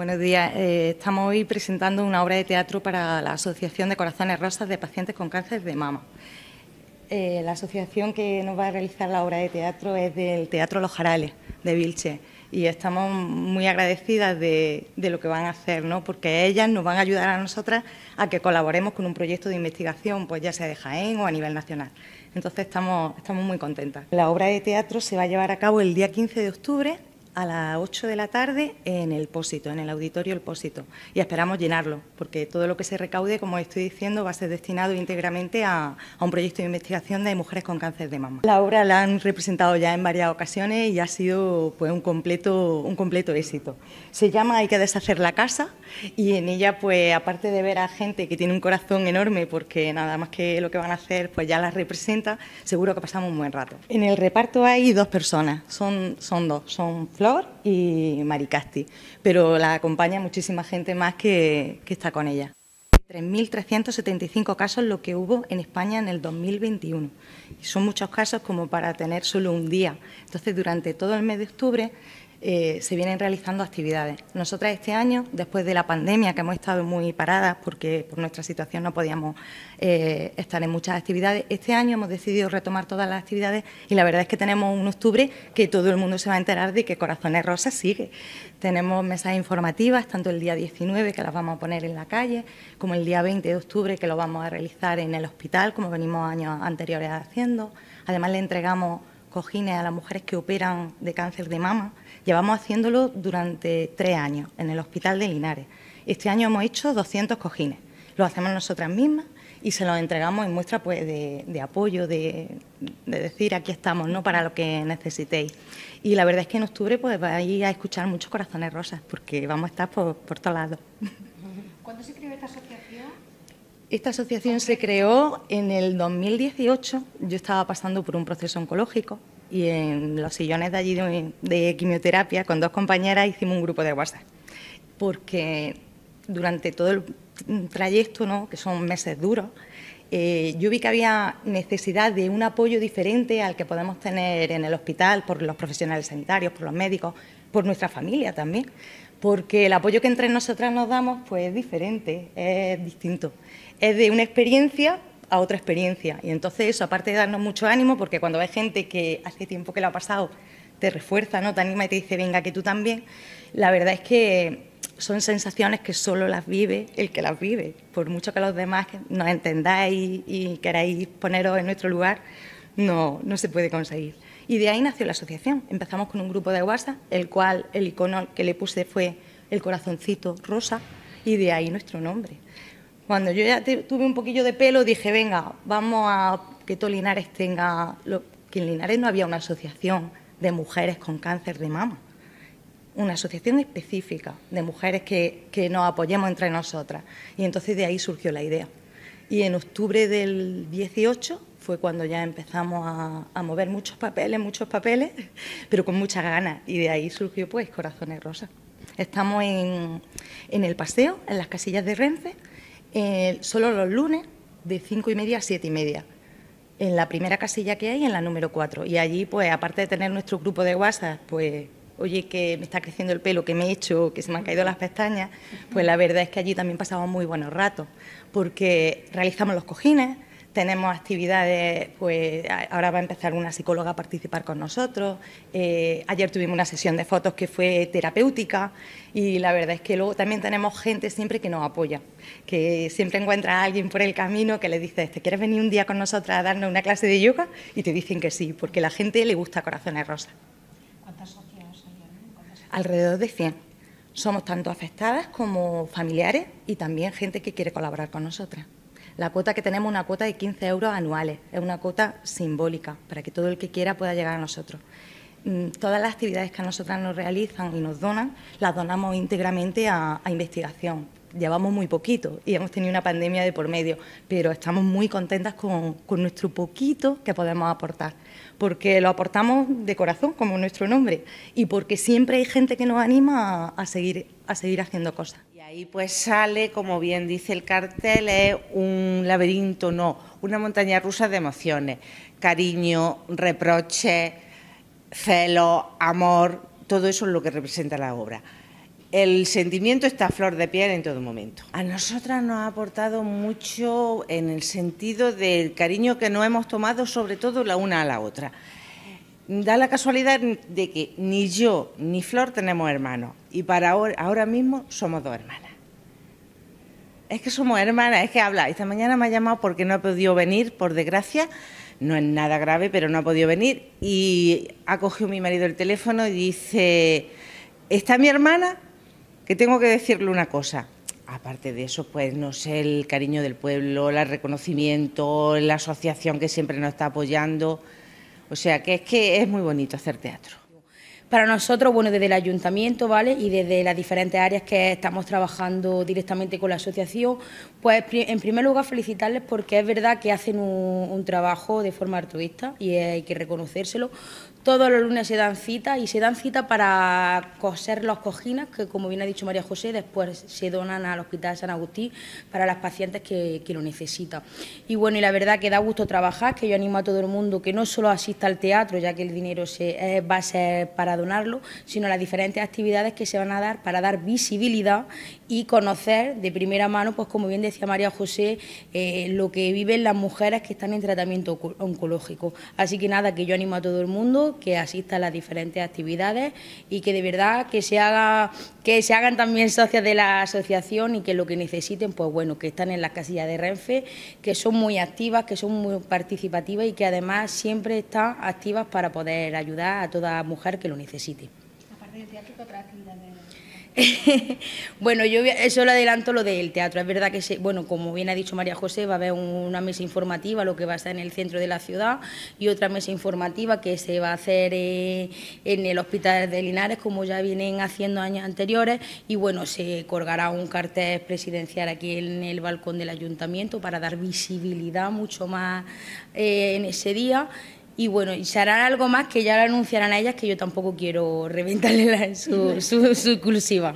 Buenos días. Eh, estamos hoy presentando una obra de teatro para la Asociación de Corazones Rosas de Pacientes con Cáncer de Mama. Eh, la asociación que nos va a realizar la obra de teatro es del Teatro Los Jarales de Vilche y estamos muy agradecidas de, lo que van a hacer, ¿no? porque ellas nos van a ayudar a nosotras a que colaboremos con un proyecto de investigación, pues ya sea de Jaén o a nivel nacional. Entonces estamos muy contentas. La obra de teatro se va a llevar a cabo el día 15 de octubre a las 8 de la tarde en el Pósito, en el auditorio El Pósito. Y esperamos llenarlo, porque todo lo que se recaude, como estoy diciendo, va a ser destinado íntegramente a, un proyecto de investigación de mujeres con cáncer de mama. La obra la han representado ya en varias ocasiones y ha sido pues, un, completo, un completo éxito. Se llama Hay que deshacer la casa y en ella, pues aparte de ver a gente que tiene un corazón enorme, porque nada más que lo que van a hacer, pues ya la representa, seguro que pasamos un buen rato. En el reparto hay dos personas, son, son dos, son y Maricasti, pero la acompaña muchísima gente más que, está con ella. 3.375 casos lo que hubo en España en el 2021. Y son muchos casos como para tener solo un día. Entonces, durante todo el mes de octubre eh, se vienen realizando actividades. Nosotras este año, después de la pandemia, que hemos estado muy paradas porque por nuestra situación no podíamos eh, estar en muchas actividades, este año hemos decidido retomar todas las actividades y la verdad es que tenemos un octubre que todo el mundo se va a enterar de que Corazones Rosas sigue. Tenemos mesas informativas, tanto el día 19, que las vamos a poner en la calle, como el día 20 de octubre, que lo vamos a realizar en el hospital, como venimos años anteriores haciendo. Además, le entregamos cojines a las mujeres que operan de cáncer de mama. Llevamos haciéndolo durante tres años en el Hospital de Linares. Este año hemos hecho 200 cojines. Lo hacemos nosotras mismas y se los entregamos en muestra pues, de, apoyo, de, decir aquí estamos, ¿no? Para lo que necesitéis. Y la verdad es que en octubre pues vais a escuchar muchos corazones rosas, porque vamos a estar por, todos lados. ¿Cuándo se esta asociación se creó en el 2018. Yo estaba pasando por un proceso oncológico y en los sillones de allí de, quimioterapia con dos compañeras hicimos un grupo de WhatsApp. Porque durante todo el trayecto, ¿no? que son meses duros, eh, yo vi que había necesidad de un apoyo diferente al que podemos tener en el hospital por los profesionales sanitarios, por los médicos, por nuestra familia también, porque el apoyo que entre nosotras nos damos pues es diferente, es distinto, es de una experiencia a otra experiencia y entonces eso aparte de darnos mucho ánimo, porque cuando hay gente que hace tiempo que lo ha pasado te refuerza, no, te anima y te dice venga que tú también, la verdad es que son sensaciones que solo las vive el que las vive. Por mucho que los demás nos entendáis y, queráis poneros en nuestro lugar, no, no se puede conseguir. Y de ahí nació la asociación. Empezamos con un grupo de WhatsApp, el cual el icono que le puse fue el corazoncito rosa, y de ahí nuestro nombre. Cuando yo ya tuve un poquillo de pelo, dije, venga, vamos a que Tolinares tenga... Lo, que en Linares no había una asociación de mujeres con cáncer de mama una asociación específica de mujeres que, nos apoyemos entre nosotras. Y entonces de ahí surgió la idea. Y en octubre del 18 fue cuando ya empezamos a, mover muchos papeles, muchos papeles, pero con muchas ganas. Y de ahí surgió pues Corazones Rosas. Estamos en, el paseo, en las casillas de Renfe, eh, solo los lunes de cinco y media a siete y media. En la primera casilla que hay, en la número 4. Y allí, pues, aparte de tener nuestro grupo de WhatsApp, pues oye, que me está creciendo el pelo, que me he hecho, que se me han caído las pestañas, pues la verdad es que allí también pasamos muy buenos ratos, porque realizamos los cojines, tenemos actividades, pues ahora va a empezar una psicóloga a participar con nosotros, eh, ayer tuvimos una sesión de fotos que fue terapéutica y la verdad es que luego también tenemos gente siempre que nos apoya, que siempre encuentra a alguien por el camino que le dice, ¿te quieres venir un día con nosotros a darnos una clase de yoga? Y te dicen que sí, porque la gente le gusta corazones rosas alrededor de 100. Somos tanto afectadas como familiares y también gente que quiere colaborar con nosotras. La cuota que tenemos es una cuota de 15 euros anuales, es una cuota simbólica para que todo el que quiera pueda llegar a nosotros. Mm, todas las actividades que a nosotras nos realizan y nos donan, las donamos íntegramente a, a investigación, llevamos muy poquito y hemos tenido una pandemia de por medio, pero estamos muy contentas con, nuestro poquito que podemos aportar, porque lo aportamos de corazón, como nuestro nombre, y porque siempre hay gente que nos anima a, seguir, a seguir haciendo cosas. Y ahí pues sale, como bien dice el cartel, es un laberinto, no, una montaña rusa de emociones, cariño, reproche, celo, amor, todo eso es lo que representa la obra el sentimiento está a flor de piel en todo momento. A nosotras nos ha aportado mucho en el sentido del cariño que nos hemos tomado, sobre todo la una a la otra. Da la casualidad de que ni yo ni Flor tenemos hermanos y para ahora, ahora mismo somos dos hermanas. Es que somos hermanas, es que habla. Esta mañana me ha llamado porque no ha podido venir, por desgracia. No es nada grave, pero no ha podido venir. Y ha cogido mi marido el teléfono y dice, ¿está mi hermana? que tengo que decirle una cosa. Aparte de eso, pues no sé, el cariño del pueblo, el reconocimiento, la asociación que siempre nos está apoyando. O sea, que es que es muy bonito hacer teatro. Para nosotros, bueno, desde el ayuntamiento, ¿vale? Y desde las diferentes áreas que estamos trabajando directamente con la asociación, pues en primer lugar felicitarles porque es verdad que hacen un, trabajo de forma altruista y hay que reconocérselo, todos los lunes se dan cita y se dan cita para coser las cojines, que como bien ha dicho María José, después se donan al Hospital San Agustín para las pacientes que, lo necesitan. Y bueno, y la verdad que da gusto trabajar, que yo animo a todo el mundo que no solo asista al teatro, ya que el dinero se, eh, va a ser para donarlo, sino las diferentes actividades que se van a dar para dar visibilidad y conocer de primera mano, pues como bien decía María José, eh, lo que viven las mujeres que están en tratamiento oncológico. Así que nada, que yo animo a todo el mundo que asista a las diferentes actividades y que de verdad que se haga que se hagan también socias de la asociación y que lo que necesiten, pues bueno, que están en las casillas de Renfe, que son muy activas, que son muy participativas y que además siempre están activas para poder ayudar a toda mujer que lo necesite. Aparte bueno, yo eso solo adelanto lo del teatro. Es verdad que, bueno, como bien ha dicho María José, va a haber una mesa informativa, lo que va a estar en el centro de la ciudad, y otra mesa informativa que se va a hacer eh, en el Hospital de Linares, como ya vienen haciendo años anteriores. Y bueno, se colgará un cartel presidencial aquí en el balcón del ayuntamiento para dar visibilidad mucho más eh, en ese día. Y bueno, y harán algo más que ya lo anunciarán a ellas, que yo tampoco quiero reventarle su, su, su exclusiva.